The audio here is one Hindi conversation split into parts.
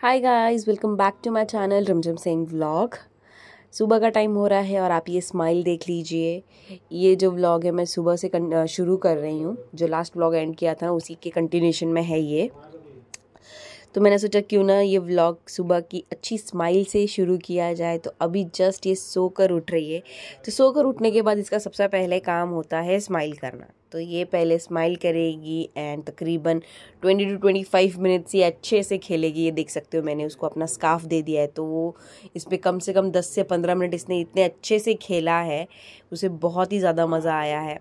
Hi guys welcome back to my channel Ramjam Singh vlog सुबह का टाइम हो रहा है और आप ये स्माइल देख लीजिए ये जो व्लॉग है मैं सुबह से शुरू कर रही हूँ जो लास्ट व्लॉग एंड किया था उसी के कंटिन्यूशन में है ये तो मैंने सोचा क्यों ना ये व्लॉग सुबह की अच्छी स्माइल से शुरू किया जाए तो अभी जस्ट ये सोकर उठ रही है तो सोकर उठने के बाद इसका सबसे पहले काम होता है स्माइल करना तो ये पहले स्माइल करेगी एंड तकरीबन 20 टू 25 मिनट्स ये अच्छे से खेलेगी ये देख सकते हो मैंने उसको अपना स्काफ दे दिया है तो वो इस पर कम से कम 10 से 15 मिनट इसने इतने अच्छे से खेला है उसे बहुत ही ज़्यादा मज़ा आया है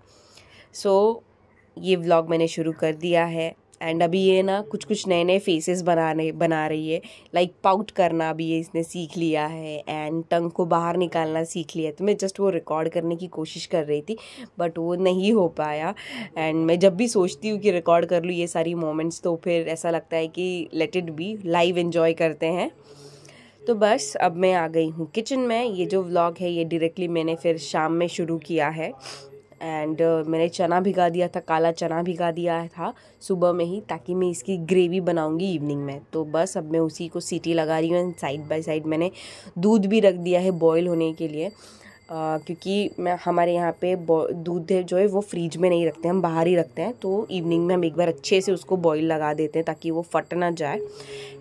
सो so, ये व्लॉग मैंने शुरू कर दिया है एंड अभी ये ना कुछ कुछ नए नए फेसेस बनाने बना रही है लाइक like, पाउट करना अभी ये इसने सीख लिया है एंड टंग को बाहर निकालना सीख लिया है तो मैं जस्ट वो रिकॉर्ड करने की कोशिश कर रही थी बट वो नहीं हो पाया एंड मैं जब भी सोचती हूँ कि रिकॉर्ड कर लूँ ये सारी मोमेंट्स तो फिर ऐसा लगता है कि let it be live enjoy करते हैं तो बस अब मैं आ गई हूँ किचन में ये जो व्लॉग है ये डायरेक्टली मैंने फिर शाम में शुरू किया है एंड uh, मैंने चना भिगा दिया था काला चना भिगा दिया था सुबह में ही ताकि मैं इसकी ग्रेवी बनाऊंगी इवनिंग में तो बस अब मैं उसी को सीटी लगा रही हूँ एंड साइड बाय साइड मैंने दूध भी रख दिया है बॉयल होने के लिए Uh, क्योंकि मैं हमारे यहाँ पे दूध है जो है वो फ्रिज में नहीं रखते हम बाहर ही रखते हैं तो इवनिंग में हम एक बार अच्छे से उसको बॉयल लगा देते हैं ताकि वो फट ना जाए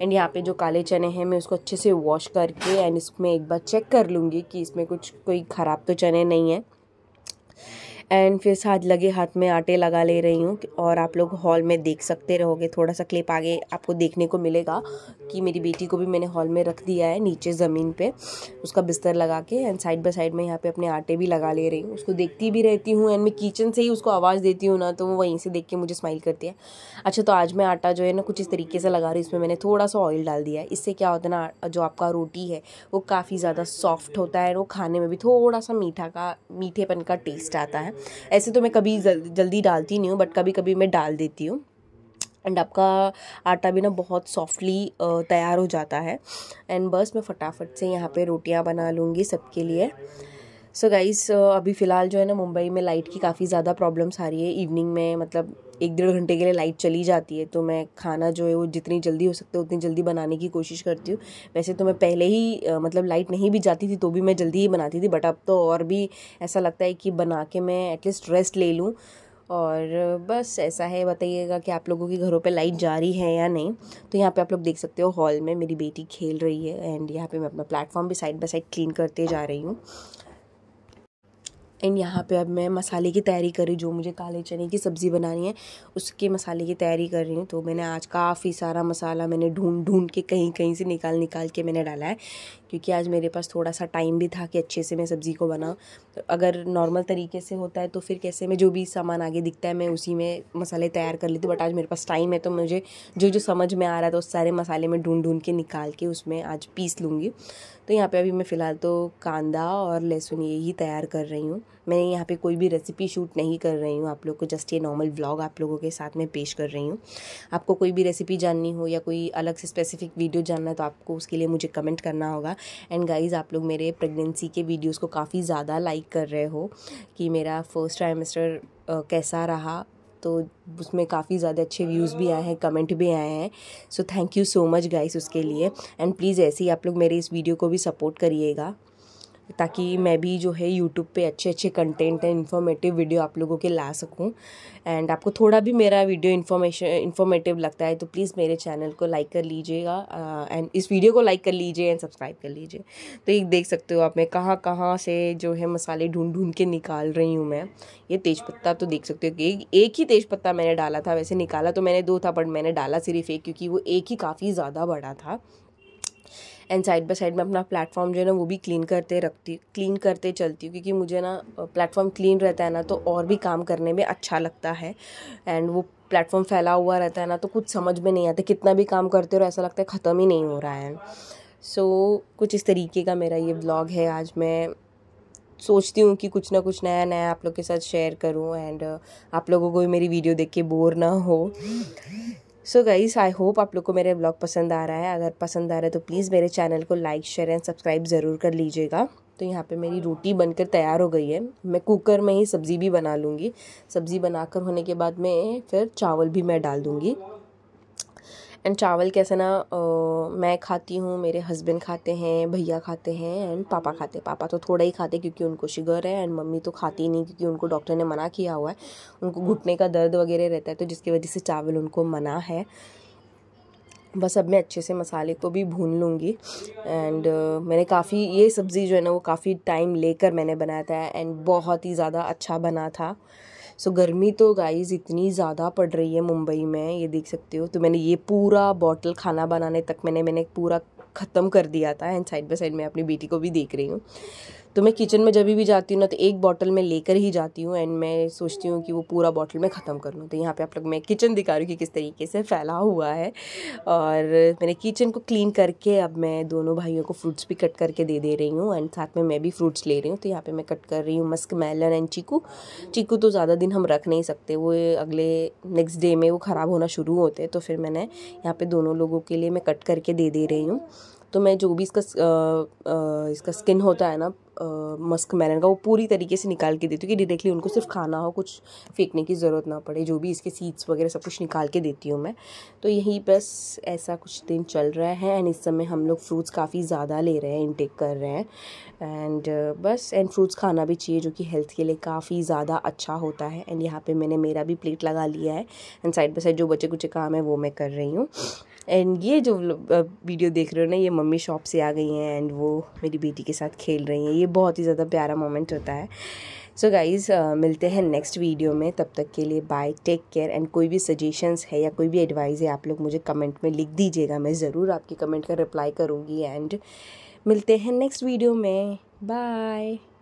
एंड यहाँ पर जो काले चने हैं मैं उसको अच्छे से वॉश करके एंड इसमें एक बार चेक कर लूँगी कि इसमें कुछ कोई ख़राब तो चने नहीं हैं एंड फिर साथ लगे हाथ में आटे लगा ले रही हूँ और आप लोग हॉल में देख सकते रहोगे थोड़ा सा क्लिप आगे आपको देखने को मिलेगा कि मेरी बेटी को भी मैंने हॉल में रख दिया है नीचे ज़मीन पर उसका बिस्तर लगा के एंड साइड बाई साइड में यहाँ पर अपने आटे भी लगा ले रही हूँ उसको देखती भी रहती हूँ एंड मैं किचन से ही उसको आवाज़ देती हूँ ना तो वो वहीं से देख के मुझे स्माइल करती है अच्छा तो आज मैं आटा जो है ना कुछ इस तरीके से लगा रही हूँ इसमें मैंने थोड़ा सा ऑयल डाल दिया है इससे क्या होता है ना जो आपका रोटी है वो काफ़ी ज़्यादा सॉफ्ट होता है और वो खाने में भी थोड़ा सा मीठा का मीठेपन का टेस्ट आता है ऐसे तो मैं कभी जल्दी डालती नहीं हूँ बट कभी कभी मैं डाल देती हूँ एंड आपका आटा भी ना बहुत सॉफ्टली तैयार हो जाता है एंड बस मैं फटाफट से यहाँ पे रोटियाँ बना लूँगी सबके लिए सो गाइस uh, अभी फ़िलहाल जो है ना मुंबई में लाइट की काफ़ी ज़्यादा प्रॉब्लम्स आ रही है इवनिंग में मतलब एक डेढ़ घंटे के लिए लाइट चली जाती है तो मैं खाना जो है वो जितनी जल्दी हो सकता है उतनी जल्दी बनाने की कोशिश करती हूँ वैसे तो मैं पहले ही मतलब लाइट नहीं भी जाती थी तो भी मैं जल्दी ही बनाती थी बट अब तो और भी ऐसा लगता है कि बना के मैं एटलीस्ट रेस्ट ले लूँ और बस ऐसा है बताइएगा कि आप लोगों के घरों पे लाइट जा रही है या नहीं तो यहाँ पे आप लोग देख सकते हो हॉल में मेरी बेटी खेल रही है एंड यहाँ पे मैं अपना प्लेटफॉर्म भी साइड बाय साइड क्लीन करते जा रही हूँ एंड यहाँ पे अब मैं मसाले की तैयारी कर रही जो मुझे काले चने की सब्ज़ी बनानी है उसके मसाले की तैयारी कर रही हूँ तो मैंने आज काफ़ी सारा मसाला मैंने ढूंढ ढूंढ के कहीं कहीं से निकाल निकाल के मैंने डाला है क्योंकि आज मेरे पास थोड़ा सा टाइम भी था कि अच्छे से मैं सब्ज़ी को बनाऊँ तो अगर नॉर्मल तरीके से होता है तो फिर कैसे मैं जो भी सामान आगे दिखता है मैं उसी में मसाले तैयार कर लेती हूँ बट आज मेरे पास टाइम है तो मुझे जो जो समझ में आ रहा था तो उस सारे मसाले में ढूंढ ढूंढ के निकाल के उसमें आज पीस लूँगी तो यहाँ पर अभी मैं फ़िलहाल तो कांदा और लहसुन यही तैयार कर रही हूँ मैंने यहाँ पे कोई भी रेसिपी शूट नहीं कर रही हूँ आप लोग को जस्ट ये नॉर्मल व्लॉग आप लोगों के साथ में पेश कर रही हूँ आपको कोई भी रेसिपी जाननी हो या कोई अलग से स्पेसिफिक वीडियो जानना है तो आपको उसके लिए मुझे कमेंट करना होगा एंड गाइज आप लोग मेरे प्रेगनेंसी के वीडियोज़ को काफ़ी ज़्यादा लाइक कर रहे हो कि मेरा फर्स्ट ट्राइमेस्टर कैसा रहा तो उसमें काफ़ी ज़्यादा अच्छे व्यूज़ भी आए हैं कमेंट भी आए हैं so thank you so much guys उसके लिए एंड प्लीज़ ऐसे ही आप लोग मेरे इस वीडियो को भी सपोर्ट करिएगा ताकि मैं भी जो है यूट्यूब पे अच्छे अच्छे कंटेंट एंड इन्फॉर्मेटिव वीडियो आप लोगों के ला सकूं एंड आपको थोड़ा भी मेरा वीडियो इन्फॉर्मेशन इन्फॉर्मेटिव लगता है तो प्लीज़ मेरे चैनल को लाइक कर लीजिएगा एंड uh, इस वीडियो को लाइक कर लीजिए एंड सब्सक्राइब कर लीजिए तो ये देख सकते हो आप मैं कहाँ कहाँ से जो है मसाले ढूंढ ढूंढ के निकाल रही हूँ मैं ये तेज तो देख सकते हो कि एक ही तेज मैंने डाला था वैसे निकाला तो मैंने दो था बट मैंने डाला सिर्फ एक क्योंकि वो एक ही काफ़ी ज़्यादा बड़ा था एंड साइड बाय साइड में अपना प्लेटफॉर्म जो है ना वो भी क्लीन करते रखती क्लीन करते चलती हूँ क्योंकि मुझे ना प्लेटफॉर्म क्लीन रहता है ना तो और भी काम करने में अच्छा लगता है एंड वो प्लेटफॉर्म फैला हुआ रहता है ना तो कुछ समझ में नहीं आता कितना भी काम करते हो ऐसा लगता है ख़त्म ही नहीं हो रहा है सो so, कुछ इस तरीके का मेरा ये ब्लॉग है आज मैं सोचती हूँ कि कुछ ना कुछ नया नया आप लोग के साथ शेयर करूँ एंड आप लोगों को मेरी वीडियो देख के बोर ना हो सो गाइस आई होप आप लोग को मेरे ब्लॉग पसंद आ रहा है अगर पसंद आ रहा है तो प्लीज़ मेरे चैनल को लाइक शेयर एंड सब्सक्राइब ज़रूर कर लीजिएगा तो यहाँ पे मेरी रोटी बनकर तैयार हो गई है मैं कुकर में ही सब्ज़ी भी बना लूँगी सब्ज़ी बनाकर होने के बाद में फिर चावल भी मैं डाल दूँगी एंड चावल कैसे ना मैं खाती हूँ मेरे हस्बैंड खाते हैं भैया खाते हैं एंड पापा हम्म। खाते हैं पापा तो थोड़ा ही खाते क्योंकि उनको शुगर है एंड मम्मी तो खाती नहीं क्योंकि उनको डॉक्टर ने मना किया हुआ है उनको हम्म। घुटने का दर्द वगैरह रहता है तो जिसकी वजह से चावल उनको मना है बस अब मैं अच्छे से मसाले को भी भून लूँगी एंड uh, मैंने काफ़ी ये सब्ज़ी जो है ना वो काफ़ी टाइम लेकर मैंने बनाया था एंड बहुत ही ज़्यादा अच्छा बना था सो गर्मी तो गाइज इतनी ज़्यादा पड़ रही है मुंबई में ये देख सकते हो तो मैंने ये पूरा बॉटल खाना बनाने तक मैंने मैंने पूरा ख़त्म कर दिया था एंड साइड बाय साइड मैं अपनी बेटी को भी देख रही हूँ तो मैं किचन में जब भी जाती हूँ ना तो एक बॉटल में लेकर ही जाती हूँ एंड मैं सोचती हूँ कि वो पूरा बॉटल मैं ख़त्म कर लूँ तो यहाँ पे आप लोग मैं किचन दिखा रही हूँ कि किस तरीके से फैला हुआ है और मैंने किचन को क्लीन करके अब मैं दोनों भाइयों को फ्रूट्स भी कट करके दे दे रही हूँ एंड साथ में मैं भी फ्रूट्स ले रही हूँ तो यहाँ पर मैं कट कर रही हूँ musk melon and chikoo chikoo तो ज़्यादा दिन हम रख नहीं सकते वो अगले नेक्स्ट डे में वो ख़राब होना शुरू होते हैं तो फिर मैंने यहाँ पर दोनों लोगों के लिए मैं कट करके दे दे रही हूँ तो मैं जो भी इसका आ, आ, इसका स्किन होता है ना मस्क मैलन का वो पूरी तरीके से निकाल के देती हूँ कि डायरेक्टली उनको सिर्फ खाना हो कुछ फेंकने की ज़रूरत ना पड़े जो भी इसके सीड्स वगैरह सब कुछ निकाल के देती हूँ मैं तो यही बस ऐसा कुछ दिन चल रहा है एंड इस समय हम लोग फ्रूट्स काफ़ी ज़्यादा ले रहे हैं इनटेक कर रहे हैं एंड बस एंड फ्रूट्स खाना भी चाहिए जो कि हेल्थ के लिए काफ़ी ज़्यादा अच्छा होता है एंड यहाँ पर मैंने मेरा भी प्लेट लगा लिया है एंड साइड बाई साइड जो बचे कुछ काम है वो मैं कर रही हूँ एंड ये जो वीडियो देख रहे हो ना ये मम्मी शॉप से आ गई हैं एंड वो मेरी बेटी के साथ खेल रही हैं ये ये बहुत ही ज़्यादा प्यारा मोमेंट होता है सो so गाइज़ uh, मिलते हैं नेक्स्ट वीडियो में तब तक के लिए बाय टेक केयर एंड कोई भी सजेशंस है या कोई भी एडवाइस है आप लोग मुझे कमेंट में लिख दीजिएगा मैं ज़रूर आपके कमेंट का रिप्लाई करूँगी एंड मिलते हैं नेक्स्ट वीडियो में बाय